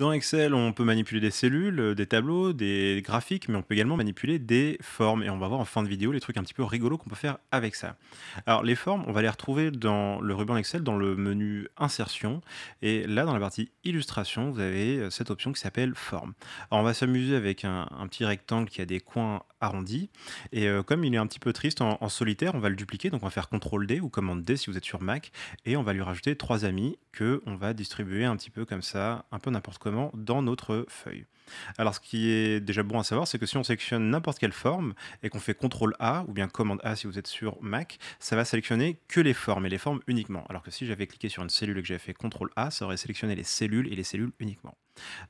Dans Excel, on peut manipuler des cellules, euh, des tableaux, des graphiques, mais on peut également manipuler des formes. Et on va voir en fin de vidéo les trucs un petit peu rigolos qu'on peut faire avec ça. Alors les formes, on va les retrouver dans le ruban Excel, dans le menu Insertion. Et là, dans la partie Illustration, vous avez euh, cette option qui s'appelle Forme. Alors on va s'amuser avec un, un, petit rectangle qui a des coins arrondi. Et euh, comme il est un petit peu triste en, solitaire, on va le dupliquer. Donc on va faire CTRL D ou commande D si vous êtes sur Mac. Et on va lui rajouter trois amis que on va distribuer un petit peu comme ça, un peu n'importe comment, dans notre feuille. Alors ce qui est déjà bon à savoir, c'est que si on sélectionne n'importe quelle forme et qu'on fait CTRL A ou bien commande A si vous êtes sur Mac, ça va sélectionner que les formes et les formes uniquement. Alors que si j'avais cliqué sur une cellule et que j'avais fait CTRL A, ça aurait sélectionné les cellules et les cellules uniquement.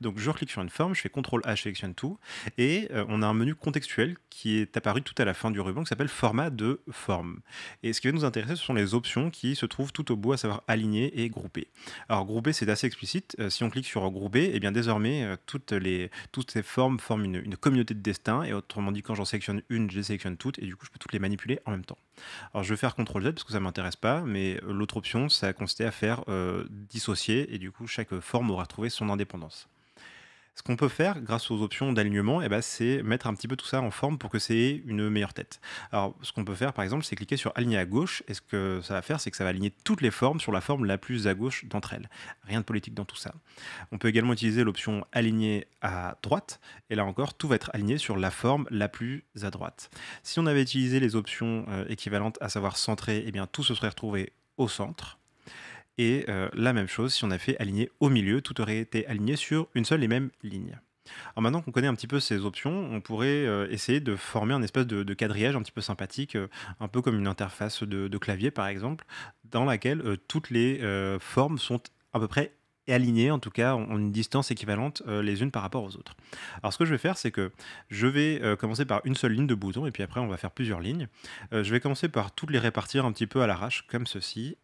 Donc je clique sur une forme, je fais CTRL H, sélectionne tout, et euh, on a un menu contextuel qui est apparu tout à la fin du ruban qui s'appelle format de forme. Et ce qui va nous intéresser, ce sont les options qui se trouvent tout au bout, à savoir aligner et grouper. Alors grouper, c'est assez explicite. Euh, si on clique sur grouper, et eh bien désormais, euh, toutes, les, toutes ces formes forment une, communauté de destin, et autrement dit, quand j'en sélectionne une, je les sélectionne toutes, et du coup, je peux toutes les manipuler en même temps. Alors je vais faire CTRL Z parce que ça m'intéresse pas, mais l'autre option, ça consistait à faire dissocier, et du coup, chaque forme aura trouvé son indépendance. Ce qu'on peut faire grâce aux options d'alignement, eh ben, c'est mettre un petit peu tout ça en forme pour que c'est une meilleure tête. Alors, ce qu'on peut faire, par exemple, c'est cliquer sur aligner à gauche. Et ce que ça va faire, c'est que ça va aligner toutes les formes sur la forme la plus à gauche d'entre elles. Rien de politique dans tout ça. On peut également utiliser l'option aligner à droite. Et là encore, tout va être aligné sur la forme la plus à droite. Si on avait utilisé les options euh, équivalentes, à savoir centrer, et eh bien, tout se serait retrouvé au centre. Et euh, la même chose, si on a fait aligner au milieu, tout aurait été aligné sur une seule et même ligne. Alors maintenant qu'on connaît un petit peu ces options, on pourrait euh, essayer de former un espèce de, quadrillage un petit peu sympathique, euh, un peu comme une interface de, de clavier par exemple, dans laquelle toutes les formes sont à peu près alignées, en tout cas ont une distance équivalente les unes par rapport aux autres. Alors ce que je vais faire, c'est que je vais commencer par une seule ligne de bouton, et puis après on va faire plusieurs lignes. je vais commencer par toutes les répartir un petit peu à l'arrache, comme ceci,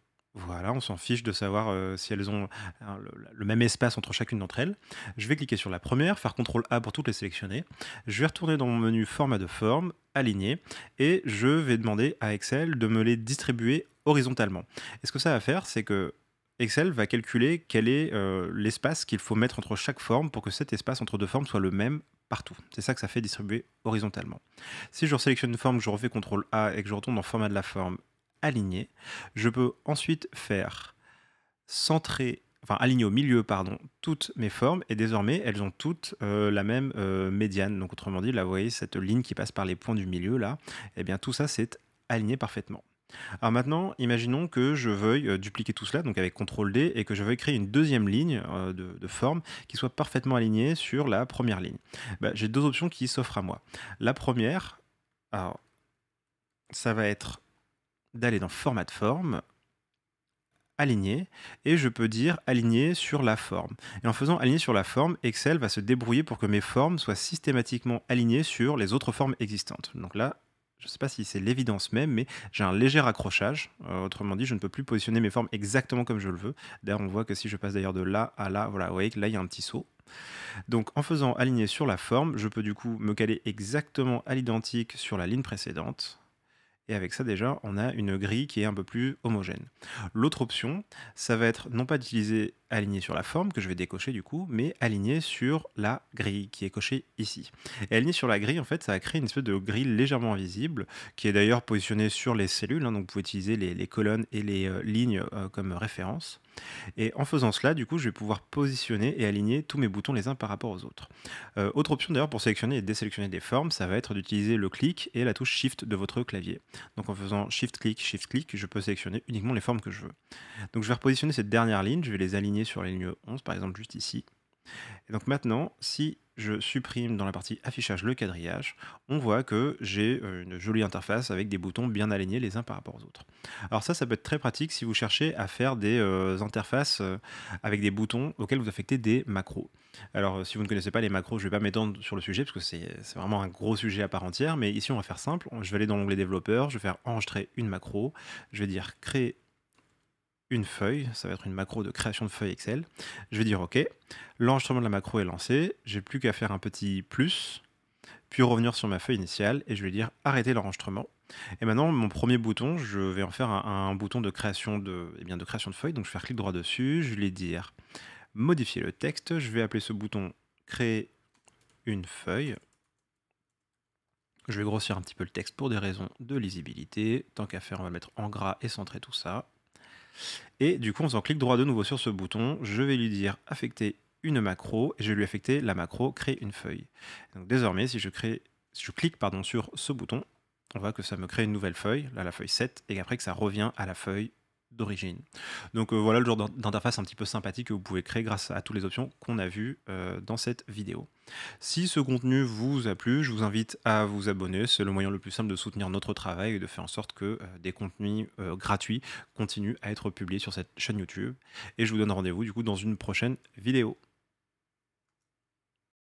voilà, on s'en fiche de savoir euh, si elles ont hein, le, même espace entre chacune d'entre elles. Je vais cliquer sur la première, faire CTRL A pour toutes les sélectionner. Je vais retourner dans mon menu format de forme, aligner, et je vais demander à Excel de me les distribuer horizontalement. Et ce que ça va faire, c'est que Excel va calculer quel est euh, l'espace qu'il faut mettre entre chaque forme pour que cet espace entre deux formes soit le même partout. C'est ça que ça fait distribuer horizontalement. Si je sélectionne une forme, je refais CTRL A et que je retourne dans format de la forme, aligné. Je peux ensuite faire centrer, enfin aligner au milieu, pardon, toutes mes formes et désormais elles ont toutes euh, la même euh, médiane. Donc autrement dit, là vous voyez cette ligne qui passe par les points du milieu là, et eh bien tout ça c'est aligné parfaitement. Alors maintenant, imaginons que je veuille euh, dupliquer tout cela, donc avec CTRL D, et que je veuille créer une deuxième ligne de, forme qui soit parfaitement alignée sur la première ligne. Bah, j'ai deux options qui s'offrent à moi. La première, alors, ça va être d'aller dans format de forme, aligner, et je peux dire aligner sur la forme. Et en faisant aligner sur la forme, Excel va se débrouiller pour que mes formes soient systématiquement alignées sur les autres formes existantes. Donc là, je ne sais pas si c'est l'évidence même, mais j'ai un léger accrochage. Euh, autrement dit, je ne peux plus positionner mes formes exactement comme je le veux. D'ailleurs, on voit que si je passe d'ailleurs de là à là, voilà, vous voyez que là, il y a un petit saut. Donc en faisant aligner sur la forme, je peux du coup me caler exactement à l'identique sur la ligne précédente. Et avec ça, déjà, on a une grille qui est un peu plus homogène. L'autre option, ça va être non pas d'utiliser aligné sur la forme, que je vais décocher du coup, mais aligné sur la grille qui est cochée ici. Et aligné sur la grille, en fait, ça va créer une espèce de grille légèrement visible, qui est d'ailleurs positionnée sur les cellules, hein. donc vous pouvez utiliser les, colonnes et les euh, lignes euh, comme référence. Et en faisant cela, du coup, je vais pouvoir positionner et aligner tous mes boutons les uns par rapport aux autres. Euh, autre option d'ailleurs pour sélectionner et désélectionner des formes, ça va être d'utiliser le clic et la touche Shift de votre clavier. Donc en faisant Shift-clic, Shift-clic, je peux sélectionner uniquement les formes que je veux. Donc je vais repositionner cette dernière ligne, je vais les aligner sur les lignes 11, par exemple juste ici donc maintenant, si je supprime dans la partie affichage le quadrillage, on voit que j'ai euh, une jolie interface avec des boutons bien alignés les uns par rapport aux autres. Alors ça, ça peut être très pratique si vous cherchez à faire des euh, interfaces euh, avec des boutons auxquels vous affectez des macros. Alors si vous ne connaissez pas les macros, je ne vais pas m'étendre sur le sujet parce que c'est vraiment un gros sujet à part entière, mais ici on va faire simple, je vais aller dans l'onglet développeur, je vais faire enregistrer une macro, je vais dire créer une feuille, ça va être une macro de création de feuille Excel. Je vais dire OK, l'enregistrement de la macro est lancé, j'ai plus qu'à faire un petit plus, puis revenir sur ma feuille initiale et je vais dire arrêter l'enregistrement. Et maintenant, mon premier bouton, je vais en faire un, bouton de création de, eh bien, de création de feuille, donc je vais faire clic droit dessus, je vais dire modifier le texte, je vais appeler ce bouton créer une feuille. Je vais grossir un petit peu le texte pour des raisons de lisibilité. Tant qu'à faire, on va mettre en gras et centrer tout ça. Et du coup, on s'en clique droit de nouveau sur ce bouton. Je vais lui dire affecter une macro et je vais lui affecter la macro créer une feuille. Donc désormais, si je, crée, si je clique pardon, sur ce bouton, on voit que ça me crée une nouvelle feuille, là la feuille 7, et après que ça revient à la feuille d'origine. Donc euh, voilà le genre d'interface un petit peu sympathique que vous pouvez créer grâce à toutes les options qu'on a vues euh, dans cette vidéo. Si ce contenu vous a plu, je vous invite à vous abonner. C'est le moyen le plus simple de soutenir notre travail et de faire en sorte que euh, des contenus gratuits continuent à être publiés sur cette chaîne YouTube. Et je vous donne rendez-vous du coup dans une prochaine vidéo.